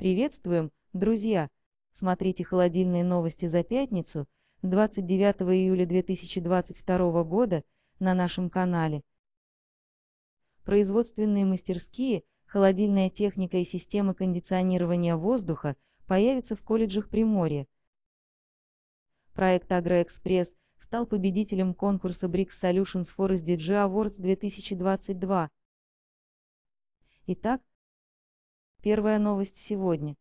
Приветствуем, друзья! Смотрите холодильные новости за пятницу, 29 июля 2022 года, на нашем канале. Производственные мастерские, холодильная техника и системы кондиционирования воздуха появятся в колледжах Приморья. Проект «Агроэкспресс» стал победителем конкурса BRICS Solutions Forest DG Awards 2022. Итак, Первая новость сегодня.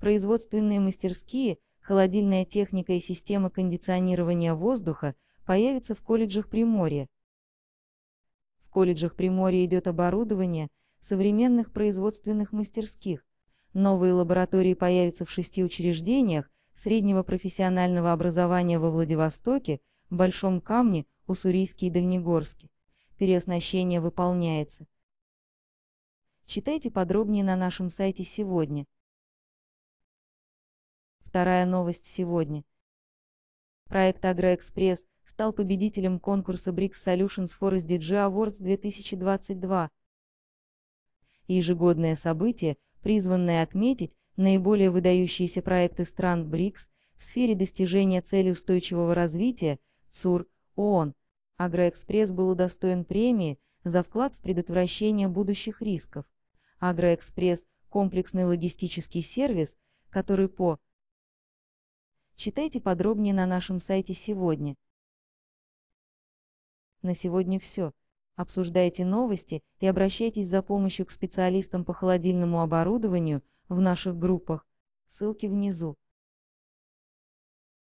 Производственные мастерские, холодильная техника и система кондиционирования воздуха появятся в колледжах Приморья. В колледжах Приморья идет оборудование современных производственных мастерских. Новые лаборатории появятся в шести учреждениях среднего профессионального образования во Владивостоке, Большом Камне, Уссурийске и Дальнегорске. Переоснащение выполняется. Читайте подробнее на нашем сайте сегодня. Вторая новость сегодня. Проект «Агроэкспресс» стал победителем конкурса BRICS Solutions Forest DG Awards 2022. Ежегодное событие, призванное отметить наиболее выдающиеся проекты стран БРИКС в сфере достижения цели устойчивого развития, ЦУР, ООН. Агроэкспресс был удостоен премии за вклад в предотвращение будущих рисков. Агроэкспресс – комплексный логистический сервис, который по… Читайте подробнее на нашем сайте сегодня. На сегодня все. Обсуждайте новости и обращайтесь за помощью к специалистам по холодильному оборудованию в наших группах. Ссылки внизу.